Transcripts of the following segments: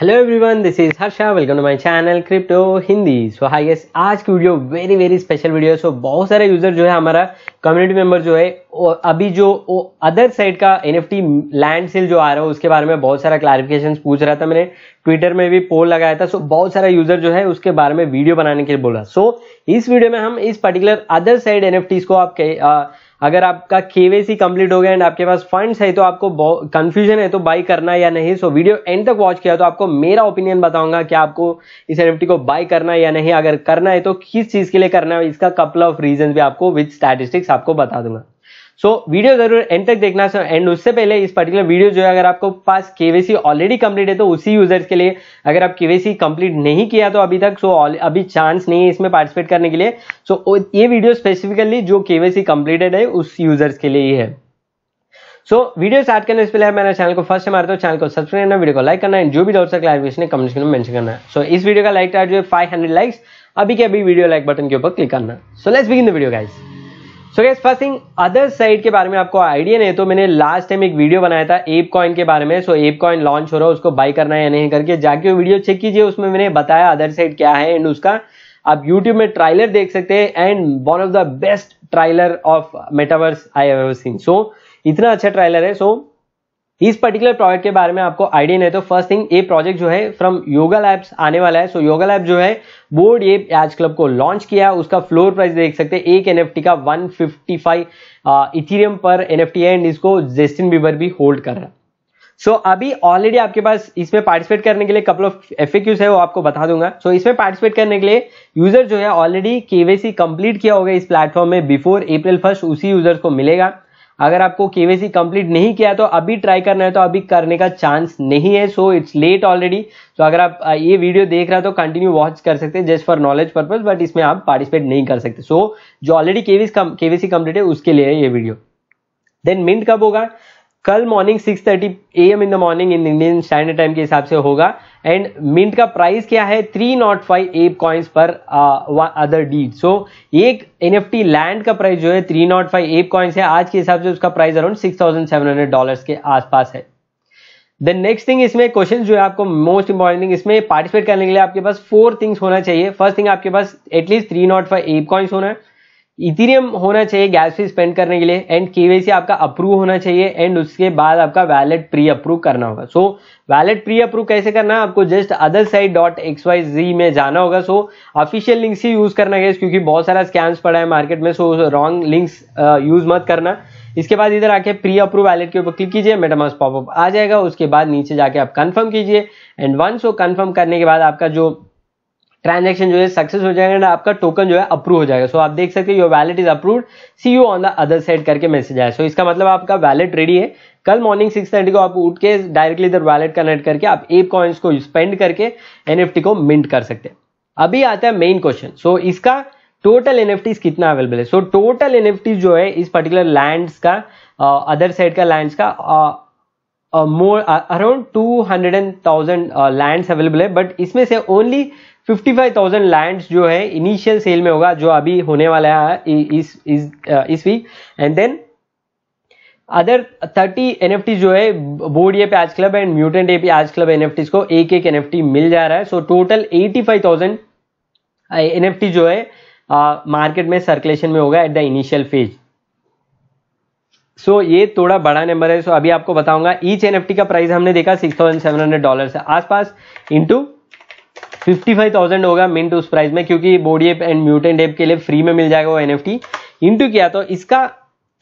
hello everyone this is Harsha welcome to my channel crypto Hindi so hi guys आज की video very very special video है so बहुत सारे user जो है हमारा कम्युनिटी मेंबर जो है अभी जो अदर साइड का एन लैंड सेल जो आ रहा है उसके बारे में बहुत सारा क्लैरिफिकेशन पूछ रहा था मैंने ट्विटर में भी पोल लगाया था सो बहुत सारा यूजर जो है उसके बारे में वीडियो बनाने के लिए बोला सो so, इस वीडियो में हम इस पर्टिकुलर अदर साइड एन को आप अगर आपका केवेसी कंप्लीट हो गया एंड आपके पास फंड्स है तो आपको कंफ्यूजन है तो बाई करना या नहीं सो so, वीडियो एंड तक वॉच किया तो आपको मेरा ओपिनियन बताऊंगा कि आपको इस एनएफटी को बाई करना या नहीं अगर करना है तो किस चीज के लिए करना है इसका कपल ऑफ रीजन भी आपको विथ स्टैटिस्टिक्स आपको बता दूंगा सो so, वीडियो जरूर एंड तक देखना एंड उससे पहले इस पर्टिकुलर वीडियो जो है अगर आपको पास केवीसी ऑलरेडी कंप्लीट है तो उसी यूजर्स के लिए अगर आप केवीसी कंप्लीट नहीं किया तो अभी तक सो so, अभी चांस नहीं है इसमें पार्टिसिपेट करने के लिए सो so, ये वीडियो स्पेसिफिकली जो केवीसी कंप्लीटेड है उस यूजर्स के लिए ही है सो so, वीडियो स्टार्ट करने से पहले मेरे चैनल को फर्स्ट टाइम तो चैनल को सब्सक्राइब करना वीडियो को लाइक करना एंड जो भी डाउट्स है कमेंट में मैंशन करना है सो so, इस वीडियो का लाइक टाइट जो है फाइव लाइक्स अभी के अभी वीडियो लाइक बटन के ऊपर क्लिक करना so let's begin the video guys so guys first thing Otherside के बारे में आपको आइडिया नहीं तो मैंने लास्ट टाइम एक वीडियो बनाया था एप कॉइन के बारे में सो एप कॉइन लॉन्च हो रहा है उसको बाई करना है या नहीं करके जाके वो वीडियो चेक कीजिए उसमें मैंने बताया अदर साइड क्या है एंड उसका आप यूट्यूब में ट्रायलर देख सकते हैं and one of the best trailer of metaverse I have seen so इतना अच्छा ट्रायलर है सो so, इस पर्टिकुलर प्रोजेक्ट के बारे में आपको आइडिया नहीं तो फर्स्ट थिंग ये प्रोजेक्ट जो है फ्रॉम योगा लैब्स आने वाला है सो योगा लैब जो है बोर्ड ये आज क्लब को लॉन्च किया उसका फ्लोर प्राइस देख सकते हैं एक एनएफटी का 155 इथीरियम पर एनएफटी एफ एंड इसको जेस्टिन बीबर भी होल्ड कर रहा है सो so, अभी ऑलरेडी आपके पास इसमें पार्टिसिपेट करने के लिए कपल ऑफ एफ है वो आपको बता दूंगा सो so, इसमें पार्टिसिपेट करने के लिए यूजर जो है ऑलरेडी केवेसी कंप्लीट किया होगा इस प्लेटफॉर्म में बिफोर अप्रैल फर्स्ट उसी यूजर्स को मिलेगा अगर आपको केवाईसी कंप्लीट नहीं किया तो अभी ट्राई करना है तो अभी करने का चांस नहीं है so it's late already so अगर आप ये वीडियो देख रहे हो तो कंटिन्यू वॉच कर सकते हैं just for knowledge purpose but इसमें आप पार्टिसिपेट नहीं कर सकते सो so, जो ऑलरेडी केवीसी कंप्लीट है उसके लिए है ये वीडियो देन मिंट कब होगा कल morning six thirty A M in the morning in Indian standard time के हिसाब से होगा एंड मिंट का प्राइस क्या है three not five ape coins पर अदर डीड सो एक एन एफ टी लैंड का प्राइस जो है three not five ape coins है आज के हिसाब से उसका price around six thousand seven hundred dollar के आसपास है देन नेक्स्ट थिंग इसमें क्वेश्चन जो है आपको मोस्ट इंपॉर्टेंट थिंग इसमें पार्टिसिपेट करने के लिए आपके पास फोर थिंग्स होना चाहिए फर्स्ट थिंग आपके पास at least three not five ape coins होना है इथीरियम होना चाहिए गैस फी स्पेंड करने के लिए एंड केवाईसी आपका अप्रूव होना चाहिए एंड उसके बाद आपका वैलेट प्री अप्रूव करना होगा सो वैलेट प्री अप्रूव कैसे करना है आपको just Otherside dot X Y Z में जाना होगा सो ऑफिशियल लिंक्स ही यूज करना गैस क्योंकि बहुत सारा स्कैम्स पड़ा है मार्केट में सो रॉन्ग लिंक्स यूज मत करना इसके बाद इधर आके प्री अप्रूव वैलेट के ऊपर क्लिक कीजिए मेटामास पॉपअप आ जाएगा उसके बाद नीचे जाके आप कंफर्म कीजिए एंड वंस वो कंफर्म करने के बाद आपका जो ट्रांजेक्शन जो है सक्सेस हो जाएगा एंड आपका टोकन जो है अप्रूव हो जाएगा सो so, आप देख सकते हैं your wallet is approve see you on the other side करके मैसेज आया सो इसका मतलब आपका वैलेट रेडी है कल मॉर्निंग सिक्स थर्टी को आप उठ के डायरेक्टली इधर वैलेट कनेक्ट करके आप एप कॉइन्स को स्पेंड करके एनएफटी को मिंट कर सकते हैं अभी आता है मेन क्वेश्चन सो इसका टोटल एन कितना अवेलेबल है सो टोटल एन जो है इस पर्टिकुलर लैंड्स का अदर uh, साइड का लैंड्स का uh, more around two hundred and thousand lands available है बट इसमें से only fifty five thousand lands जो है इनिशियल सेल में होगा जो अभी होने वाला है इस इस uh, इस week and then other thirty एन जो है बोर्ड पे आज क्लब एंड म्यूटेंट पे आज क्लब एन एफ को एक एक एन मिल जा रहा है so total eighty five thousand N F T जो है मार्केट uh, में सर्कुलेशन में होगा at the initial phase so so, ये थोड़ा बड़ा नंबर है सो so, अभी आपको बताऊंगा ईच एन का प्राइस हमने देखा six thousand seven hundred dollar से आसपास इंटू फिफ्टी फाइव थाउजेंड होगा मिंट उस प्राइस में क्योंकि bored ape and mutant ape के लिए फ्री में मिल जाएगा वो एन इंटू किया तो इसका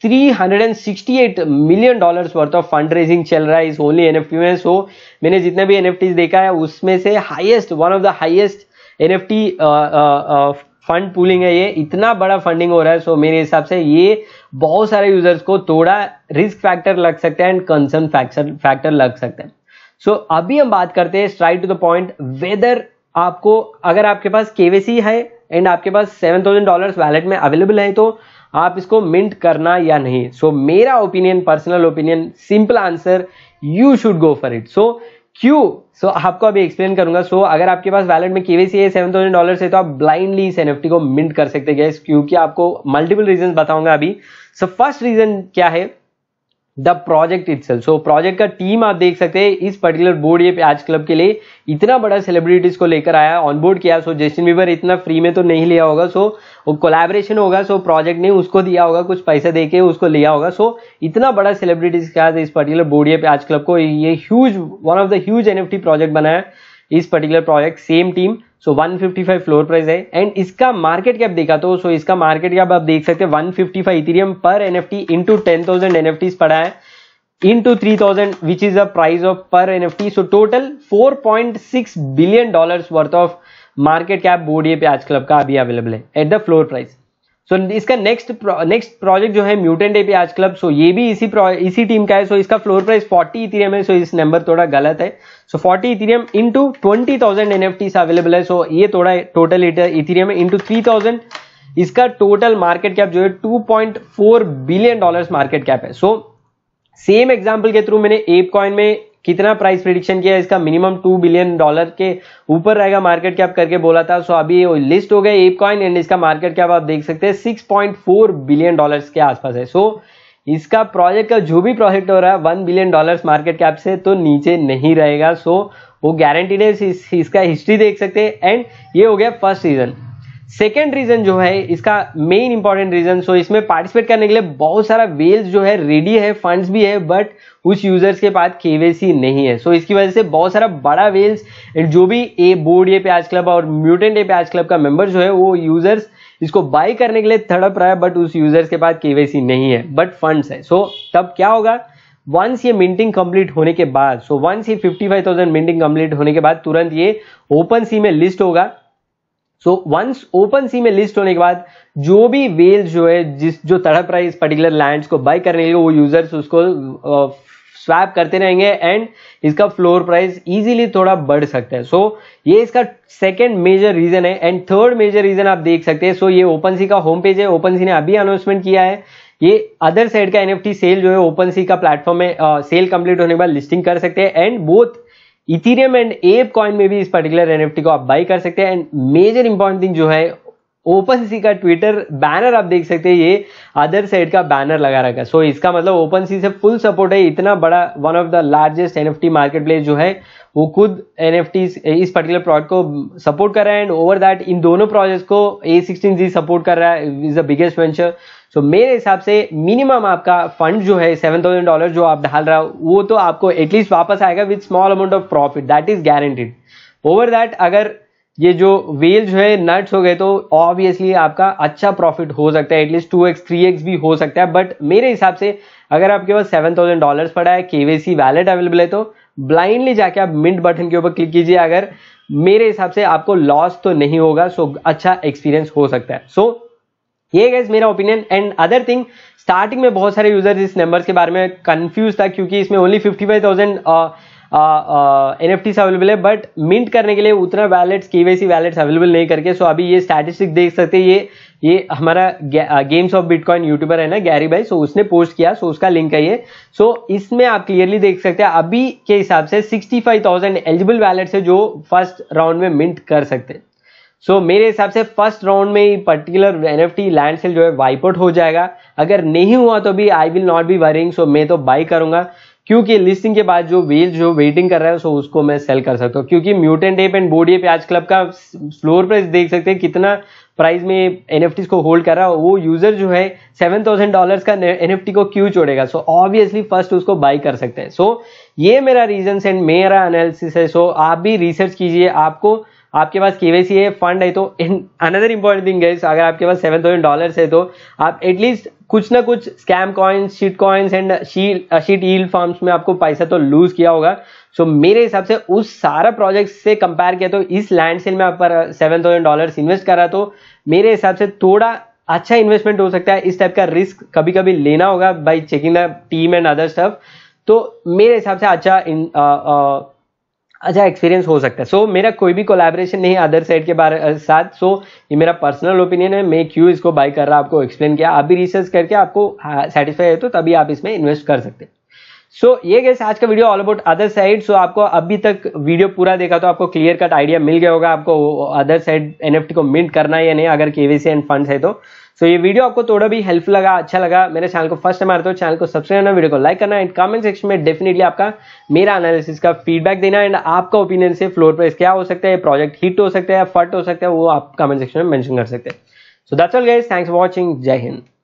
368 million dollars worth of fund raising चल रहा है इस ओनली एन में सो so, मैंने जितने भी एन देखा है उसमें से highest one of the highest एन फंड पूलिंग है ये इतना बड़ा फंडिंग हो रहा है सो so, मेरे हिसाब से ये बहुत सारे यूजर्स को थोड़ा रिस्क फैक्टर लग सकता है एंड कंसर्न फैक्टर फैक्टर लग सकता है सो so, अभी हम बात करते हैं straight to the point whether आपको अगर आपके पास केवेसी है एंड आपके पास सेवन थाउजेंड डॉलर वैलेट में अवेलेबल है तो आप इसको मिंट करना या नहीं सो so, मेरा opinion personal opinion simple answer you should go for it so क्यों सो so, आपको अभी एक्सप्लेन करूंगा सो so, अगर आपके पास वैलेट में केवीसी है सेवन थाउजेंड डॉलर है तो आप ब्लाइंडली इस एनएफटी को मिंट कर सकते हैं क्योंकि आपको मल्टीपल रीजन बताऊंगा अभी सो फर्स्ट रीजन क्या है the project it so project का टीम आप देख सकते हैं इस पर्टिकुलर बोर्ड ये आज क्लब के लिए इतना बड़ा सेलिब्रिटीज को लेकर आया ऑन बोर्ड किया सो जस्टिन बीबर इतना फ्री में तो नहीं लिया होगा सो वो कोलैबोरेशन होगा सो प्रोजेक्ट ने उसको दिया होगा कुछ पैसा दे के उसको लिया होगा सो इतना बड़ा सेलिब्रिटीज के इस पर्टिकुलर बोर्ड ये आज क्लब को ये huge one of the huge एन प्रोजेक्ट बनाया इस particular project same team so so, 155 floor price है एंड इसका मार्केट कैप देखा तो सो so इसका मार्केट कैप आप देख सकते हैं 155 इथीरियम पर एन एनएफटी इनटू 10000 टेन पड़ा है three 3000 which is a price of पर टी so total 4.6 billion dollars worth of market cap bored ये पे आज क्लब का अभी अवेलेबल है at the floor price so so, इसका नेक्स्ट नेक्स्ट प्रोजेक्ट जो है mutant ape yacht club so so, ये भी इसी इसी टीम का है सो so, इसका फ्लोर प्राइस 40 इथेरियम है सो so, इस नंबर थोड़ा गलत है so so, 40 Ethereum into 20000 NFTs available है सो so, ये थोड़ा टोटल इथेरियम है इनटू 3000 इसका टोटल मार्केट कैप जो है four billion dollar market cap है सो so, सेम एग्जाम्पल के थ्रू मैंने एप कॉइन में कितना प्राइस प्रिडिक्शन किया इसका मिनिमम टू बिलियन डॉलर के ऊपर रहेगा मार्केट कैप करके बोला था सो अभी लिस्ट हो गया एप कॉइन एंड इसका मार्केट कैप आप देख सकते हैं फोर बिलियन डॉलर के आसपास है सो इसका प्रोजेक्ट का जो भी प्रोजेक्ट हो रहा है one billion dollars market cap से तो नीचे नहीं रहेगा सो वो गारंटीड है इस, इसका हिस्ट्री देख सकते हैं एंड ये हो गया फर्स्ट सीजन सेकेंड रीजन जो है इसका मेन इंपॉर्टेंट रीजन सो इसमें पार्टिसिपेट करने के लिए बहुत सारा वेल्स जो है रेडी है फंड्स भी है बट उस यूजर्स के पास केवेसी नहीं है सो so, इसकी वजह से बहुत सारा बड़ा वेल्स एंड जो भी ए बोर्ड ए प्याज क्लब और म्यूटेंट ए प्याज क्लब का मेंबर जो है वो यूजर्स इसको बाय करने के लिए थड़प रहा है बट उस यूजर्स के पास केवेसी नहीं है बट फंड्स है सो so, तब क्या होगा वंस ये मिंटिंग कंप्लीट होने के बाद सो वंस ये 55,000 मिंटिंग कंप्लीट होने के बाद तुरंत ये ओपन सी में लिस्ट होगा सो वंस ओपन सी में लिस्ट होने के बाद जो भी वेल जो है जिस जो तड़प रहा है इस पर्टिकुलर लैंड को बाई करने के लिए वो यूजर्स उसको स्वैप uh, करते रहेंगे एंड इसका फ्लोर प्राइस इजीली थोड़ा बढ़ सकता है सो so, ये इसका सेकेंड मेजर रीजन है एंड थर्ड मेजर रीजन आप देख सकते हैं सो so, ये ओपन सी का होम पेज है ओपन सी ने अभी अनाउंसमेंट किया है ये अदर साइड का एनएफटी सेल जो है ओपन सी का प्लेटफॉर्म में सेल uh, कंप्लीट होने के बाद लिस्टिंग कर सकते हैं and both Ethereum and ape coin में भी इस पर्टिकुलर एनएफटी को आप बाई कर सकते हैं एंड मेजर इंपॉर्टेंट थिंग जो है ओपन सी का ट्विटर बैनर आप देख सकते हैं ये अदर साइड का बैनर लगा रखा है सो इसका मतलब ओपन सी से फुल सपोर्ट है इतना बड़ा वन ऑफ द लार्जेस्ट एन मार्केट प्लेस जो है वो खुद एन इस पर्टिकुलर प्रोडक्ट को सपोर्ट कर रहा है एंड ओवर दैट इन दोनों प्रोजेक्ट को ए सिक्सटीन जी सपोर्ट कर रहा है is the biggest venture so मेरे हिसाब से मिनिमम आपका फंड जो है सेवन थाउजेंड डॉलर जो आप डाल रहा हो वो तो आपको एटलीस्ट वापस आएगा with small amount of profit that is guaranteed over that अगर ये जो वेल जो है नट्स हो गए तो ऑब्वियसली आपका अच्छा प्रॉफिट हो सकता है at least two X three X भी हो सकता है बट मेरे हिसाब से अगर आपके पास सेवन थाउजेंड डॉलर पड़ा है केवीसी वैलेट अवेलेबल है तो ब्लाइंडली जाके आप मिंट बटन के ऊपर क्लिक कीजिए अगर मेरे हिसाब से आपको लॉस तो नहीं होगा सो अच्छा एक्सपीरियंस हो सकता है सो ये गैस मेरा opinion and other thing starting में बहुत सारे यूजर्स इस नंबर के बारे में कंफ्यूज था क्योंकि इसमें only fifty five thousand N F available है बट मिंट करने के लिए उतना वैलेट्स के वैलेट्स अवेलेबल नहीं करके सो अभी ये स्टैटिस्टिक देख सकते हैं ये ये हमारा गेम्स ऑफ बिटकॉइन यूट्यूबर है ना गैरी भाई सो उसने पोस्ट किया सो उसका लिंक है ये सो इसमें आप क्लियरली देख सकते हैं अभी के हिसाब से 65,000 एलिजिबल वैलेट्स है जो फर्स्ट राउंड में मिंट कर सकते हैं सो so, मेरे हिसाब से फर्स्ट राउंड में ही particular N F T land sale जो है वाइपआउट हो जाएगा अगर नहीं हुआ तो भी I will not be worrying so मैं तो बाई करूंगा क्योंकि लिस्टिंग के बाद जो वेल जो वेटिंग कर रहा है सो उसको मैं सेल कर सकता हूँ क्योंकि mutant ape and bored ape yacht club का फ्लोर प्राइस देख सकते हैं कितना प्राइस में एन को होल्ड कर रहा है वो यूजर जो है सेवन थाउजेंड डॉलर का एन को क्यों छोड़ेगा सो ऑब्वियसली फर्स्ट उसको बाई कर सकते हैं सो so, ये मेरा रीजन एंड मेरा एनालिसिस है सो so, आप भी रिसर्च कीजिए आपको आपके पास केवाईसी है फंड है तो अनदर इंपॉर्टेंट थिंग है अगर आपके पास सेवन थाउजेंड डॉलर है तो आप एटलीस्ट कुछ ना कुछ scam coins shit coins and shit yield farms में आपको पैसा तो लूज किया होगा सो so, मेरे हिसाब से उस सारा प्रोजेक्ट से कंपेयर किया तो इस लैंड सेल में आप पर सेवन थाउजेंड डॉलर इन्वेस्ट करा तो मेरे हिसाब से थोड़ा अच्छा इन्वेस्टमेंट हो सकता है इस टाइप का रिस्क कभी कभी लेना होगा by checking the team and other stuff तो मेरे हिसाब से अच्छा इन, आ, आ, अच्छा एक्सपीरियंस हो सकता है सो so, मेरा कोई भी कोलैबोरेशन नहीं अदर साइड के बारे साथ सो so, ये मेरा पर्सनल ओपिनियन है मैं क्यों इसको बाय कर रहा हूँ आपको एक्सप्लेन किया आप भी रिसर्च करके आपको सेटिस्फाई है तो तभी आप इसमें इन्वेस्ट कर सकते हैं सो so, ये गैस आज का video all about Otherside so आपको अभी तक वीडियो पूरा देखा तो आपको क्लियर कट आइडिया मिल गया होगा आपको अदर साइड एनएफटी को मिंट करना है या नहीं अगर केवीसी एंड फंड्स है तो सो ये वीडियो आपको थोड़ा भी हेल्पफुल लगा अच्छा लगा मेरे चैनल को फर्स्ट टाइम आते तो चैनल को सब्सक्राइब करना वीडियो को लाइक करना एंड कमेंट सेक्शन में डेफिनेटली आपका मेरा एनालिसिस का फीडबैक देना एंड आपका ओपिनियन से फ्लोर प्राइस क्या हो सकता है प्रोजेक्ट हिट हो सकता है फट हो सकता है वो आप कमेंट सेक्शन में मैंशन कर सकते हैं so that's all guys thanks for watching जय हिंद